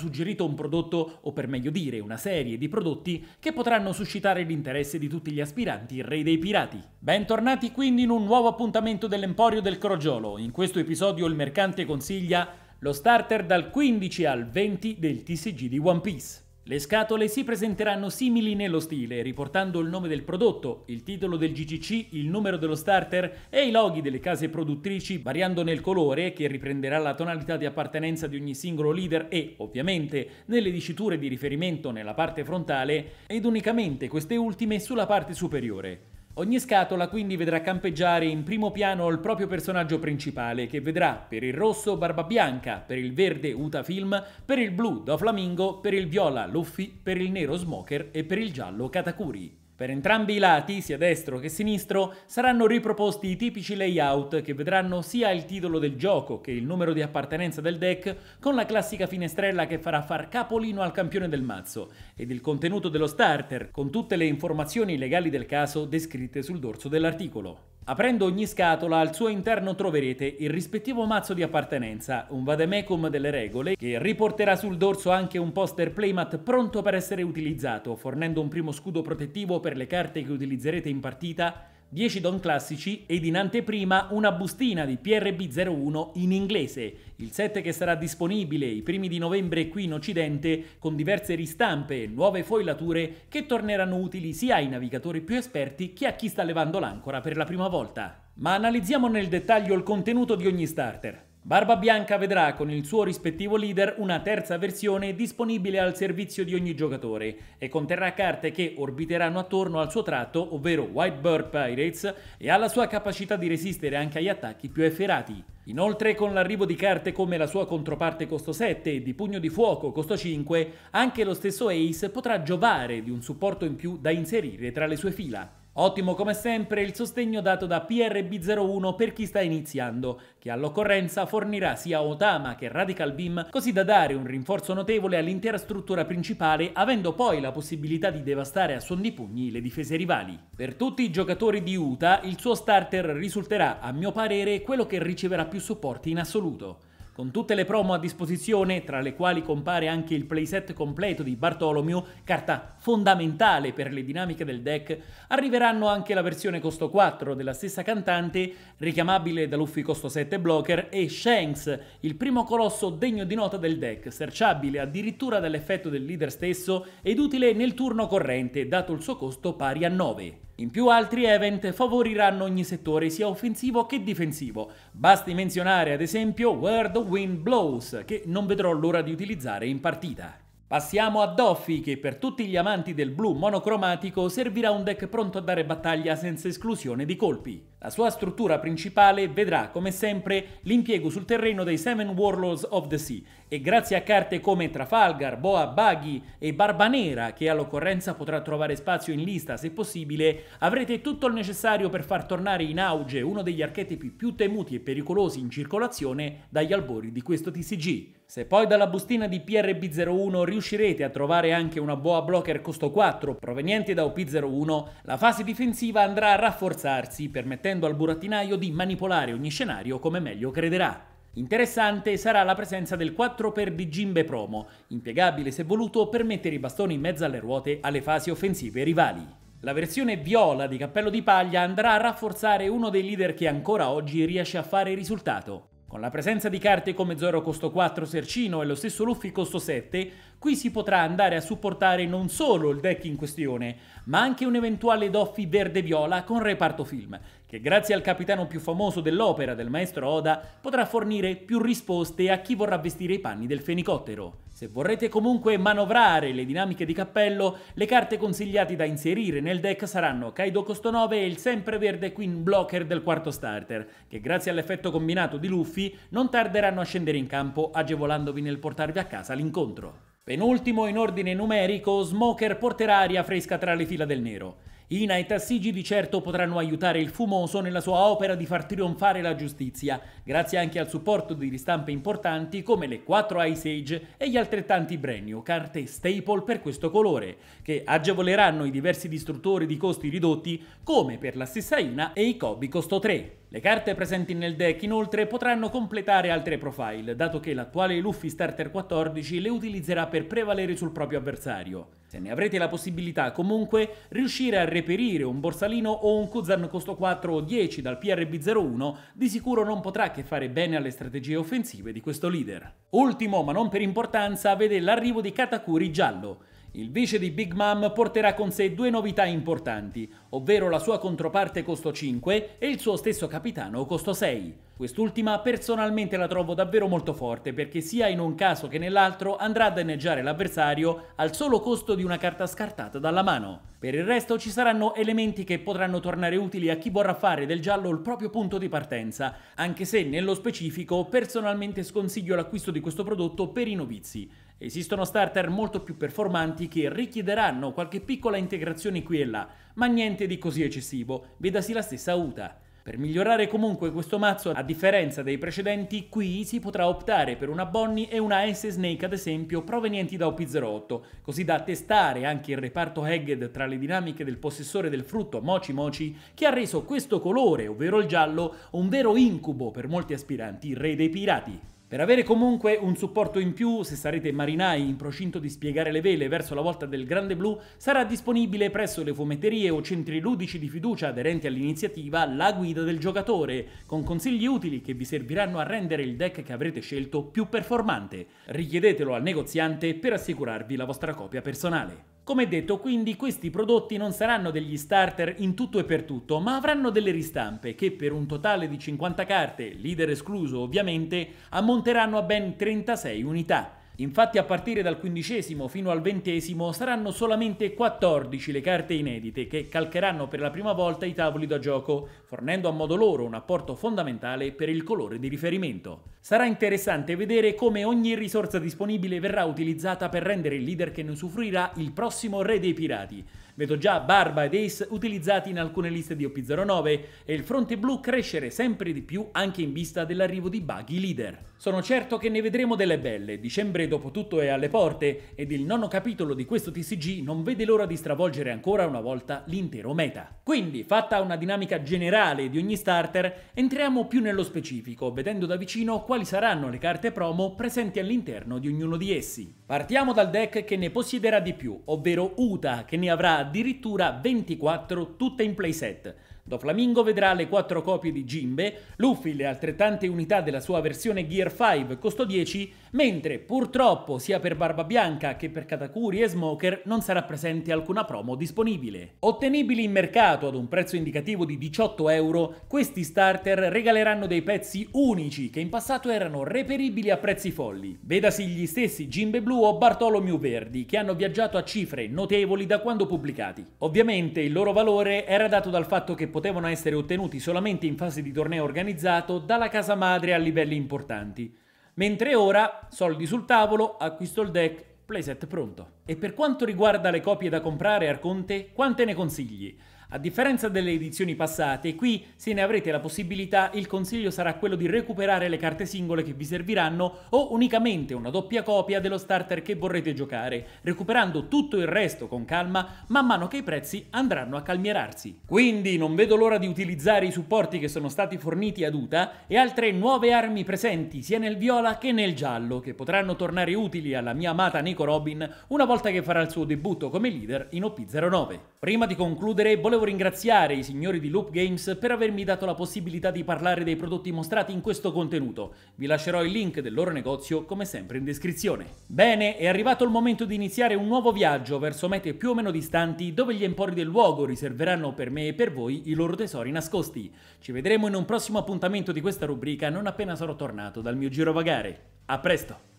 suggerito un prodotto, o per meglio dire una serie di prodotti, che potranno suscitare l'interesse di tutti gli aspiranti re dei pirati. Bentornati quindi in un nuovo appuntamento dell'Emporio del Crogiolo. In questo episodio il mercante consiglia lo starter dal 15 al 20 del TCG di One Piece. Le scatole si presenteranno simili nello stile, riportando il nome del prodotto, il titolo del GCC, il numero dello starter e i loghi delle case produttrici, variando nel colore che riprenderà la tonalità di appartenenza di ogni singolo leader e, ovviamente, nelle diciture di riferimento nella parte frontale ed unicamente queste ultime sulla parte superiore. Ogni scatola quindi vedrà campeggiare in primo piano il proprio personaggio principale che vedrà per il rosso Barbabianca, per il verde Uta Film, per il blu Do Flamingo, per il viola Luffy, per il nero Smoker e per il giallo Katakuri. Per entrambi i lati, sia destro che sinistro, saranno riproposti i tipici layout che vedranno sia il titolo del gioco che il numero di appartenenza del deck con la classica finestrella che farà far capolino al campione del mazzo ed il contenuto dello starter con tutte le informazioni legali del caso descritte sul dorso dell'articolo. Aprendo ogni scatola, al suo interno troverete il rispettivo mazzo di appartenenza, un vademecum delle regole, che riporterà sul dorso anche un poster playmat pronto per essere utilizzato, fornendo un primo scudo protettivo per le carte che utilizzerete in partita 10 don classici ed in anteprima una bustina di PRB01 in inglese, il set che sarà disponibile i primi di novembre qui in Occidente con diverse ristampe e nuove foilature che torneranno utili sia ai navigatori più esperti che a chi sta levando l'ancora per la prima volta. Ma analizziamo nel dettaglio il contenuto di ogni starter. Barba Bianca vedrà con il suo rispettivo leader una terza versione disponibile al servizio di ogni giocatore e conterrà carte che orbiteranno attorno al suo tratto, ovvero White Bird Pirates, e alla sua capacità di resistere anche agli attacchi più efferati. Inoltre con l'arrivo di carte come la sua controparte costo 7 e di Pugno di Fuoco costo 5, anche lo stesso Ace potrà giovare di un supporto in più da inserire tra le sue fila. Ottimo come sempre il sostegno dato da PRB01 per chi sta iniziando, che all'occorrenza fornirà sia Otama che Radical Beam così da dare un rinforzo notevole all'intera struttura principale avendo poi la possibilità di devastare a suon di pugni le difese rivali. Per tutti i giocatori di Utah il suo starter risulterà a mio parere quello che riceverà più supporti in assoluto. Con tutte le promo a disposizione, tra le quali compare anche il playset completo di Bartolomeo, carta fondamentale per le dinamiche del deck, arriveranno anche la versione costo 4 della stessa cantante, richiamabile da Luffy costo 7 blocker, e Shanks, il primo colosso degno di nota del deck, searchabile addirittura dall'effetto del leader stesso ed utile nel turno corrente, dato il suo costo pari a 9. In più altri event favoriranno ogni settore sia offensivo che difensivo. Basti menzionare ad esempio World Wind Blows, che non vedrò l'ora di utilizzare in partita. Passiamo a Doffy che per tutti gli amanti del blu monocromatico servirà un deck pronto a dare battaglia senza esclusione di colpi. La sua struttura principale vedrà come sempre l'impiego sul terreno dei Seven Warlords of the Sea e grazie a carte come Trafalgar, Boa Baghi e Barbanera che all'occorrenza potrà trovare spazio in lista se possibile, avrete tutto il necessario per far tornare in auge uno degli archetipi più temuti e pericolosi in circolazione dagli albori di questo TCG. Se poi dalla bustina di PRB01 riuscirete a trovare anche una boa blocker costo 4 proveniente da OP01, la fase difensiva andrà a rafforzarsi permettendo al burattinaio di manipolare ogni scenario come meglio crederà. Interessante sarà la presenza del 4x di Jimbe Promo, impiegabile se voluto per mettere i bastoni in mezzo alle ruote alle fasi offensive rivali. La versione viola di Cappello di Paglia andrà a rafforzare uno dei leader che ancora oggi riesce a fare risultato, con la presenza di carte come Zoro costo 4 Sercino e lo stesso Luffy costo 7, qui si potrà andare a supportare non solo il deck in questione, ma anche un eventuale Doffi verde-viola con reparto film, che grazie al capitano più famoso dell'opera del maestro Oda potrà fornire più risposte a chi vorrà vestire i panni del fenicottero. Se vorrete comunque manovrare le dinamiche di cappello, le carte consigliate da inserire nel deck saranno Kaido Costo 9 e il sempreverde Queen Blocker del quarto starter, che grazie all'effetto combinato di Luffy non tarderanno a scendere in campo agevolandovi nel portarvi a casa l'incontro. Penultimo in ordine numerico, Smoker porterà aria fresca tra le fila del nero. Ina e Tassigi di certo potranno aiutare il fumoso nella sua opera di far trionfare la giustizia, grazie anche al supporto di ristampe importanti come le 4 Ice Age e gli altrettanti Brennio, carte staple per questo colore, che agevoleranno i diversi distruttori di costi ridotti come per la stessa Ina e i Kobi Costo 3. Le carte presenti nel deck inoltre potranno completare altre profile, dato che l'attuale Luffy Starter 14 le utilizzerà per prevalere sul proprio avversario. Se ne avrete la possibilità comunque, riuscire a reperire un Borsalino o un Kuzan costo 4 o 10 dal PRB01 di sicuro non potrà che fare bene alle strategie offensive di questo leader. Ultimo ma non per importanza vede l'arrivo di Katakuri giallo, il vice di Big Mom porterà con sé due novità importanti, ovvero la sua controparte costo 5 e il suo stesso capitano costo 6. Quest'ultima personalmente la trovo davvero molto forte perché sia in un caso che nell'altro andrà a danneggiare l'avversario al solo costo di una carta scartata dalla mano. Per il resto ci saranno elementi che potranno tornare utili a chi vorrà fare del giallo il proprio punto di partenza, anche se nello specifico personalmente sconsiglio l'acquisto di questo prodotto per i novizi. Esistono starter molto più performanti che richiederanno qualche piccola integrazione qui e là, ma niente di così eccessivo, vedasi la stessa UTA. Per migliorare comunque questo mazzo, a differenza dei precedenti, qui si potrà optare per una Bonnie e una S Snake ad esempio provenienti da OP08, così da testare anche il reparto Hagged tra le dinamiche del possessore del frutto Mochi Mochi, che ha reso questo colore, ovvero il giallo, un vero incubo per molti aspiranti re dei pirati. Per avere comunque un supporto in più, se sarete marinai in procinto di spiegare le vele verso la volta del Grande Blu, sarà disponibile presso le fumetterie o centri ludici di fiducia aderenti all'iniziativa La guida del giocatore, con consigli utili che vi serviranno a rendere il deck che avrete scelto più performante. Richiedetelo al negoziante per assicurarvi la vostra copia personale. Come detto, quindi questi prodotti non saranno degli starter in tutto e per tutto, ma avranno delle ristampe che per un totale di 50 carte, leader escluso ovviamente, ammonteranno a ben 36 unità. Infatti a partire dal quindicesimo fino al ventesimo saranno solamente 14 le carte inedite che calcheranno per la prima volta i tavoli da gioco, fornendo a modo loro un apporto fondamentale per il colore di riferimento. Sarà interessante vedere come ogni risorsa disponibile verrà utilizzata per rendere il leader che ne usufruirà il prossimo re dei pirati, Vedo già Barba ed Ace utilizzati in alcune liste di OP09 e il fronte blu crescere sempre di più anche in vista dell'arrivo di Buggy Leader. Sono certo che ne vedremo delle belle, dicembre dopo tutto è alle porte ed il nono capitolo di questo TCG non vede l'ora di stravolgere ancora una volta l'intero meta. Quindi, fatta una dinamica generale di ogni starter, entriamo più nello specifico, vedendo da vicino quali saranno le carte promo presenti all'interno di ognuno di essi. Partiamo dal deck che ne possiederà di più, ovvero Uta, che ne avrà addirittura 24 tutte in playset. Doflamingo vedrà le 4 copie di Jimbe, Luffy le altrettante unità della sua versione Gear 5 costo 10 mentre purtroppo sia per Barbabianca che per Katakuri e Smoker non sarà presente alcuna promo disponibile. Ottenibili in mercato ad un prezzo indicativo di 18 euro, questi starter regaleranno dei pezzi unici che in passato erano reperibili a prezzi folli. Vedasi gli stessi Jimbe Blue o Bartolomeo Verdi, che hanno viaggiato a cifre notevoli da quando pubblicati. Ovviamente il loro valore era dato dal fatto che potevano essere ottenuti solamente in fase di torneo organizzato dalla casa madre a livelli importanti. Mentre ora, soldi sul tavolo, acquisto il deck, playset pronto. E per quanto riguarda le copie da comprare, Arconte, quante ne consigli? A differenza delle edizioni passate, qui, se ne avrete la possibilità, il consiglio sarà quello di recuperare le carte singole che vi serviranno o unicamente una doppia copia dello starter che vorrete giocare, recuperando tutto il resto con calma man mano che i prezzi andranno a calmierarsi. Quindi non vedo l'ora di utilizzare i supporti che sono stati forniti ad UTA e altre nuove armi presenti sia nel viola che nel giallo, che potranno tornare utili alla mia amata Nico Robin una volta che farà il suo debutto come leader in OP09. Prima di concludere volevo ringraziare i signori di Loop Games per avermi dato la possibilità di parlare dei prodotti mostrati in questo contenuto. Vi lascerò il link del loro negozio come sempre in descrizione. Bene, è arrivato il momento di iniziare un nuovo viaggio verso mete più o meno distanti dove gli empori del luogo riserveranno per me e per voi i loro tesori nascosti. Ci vedremo in un prossimo appuntamento di questa rubrica non appena sarò tornato dal mio girovagare. A presto!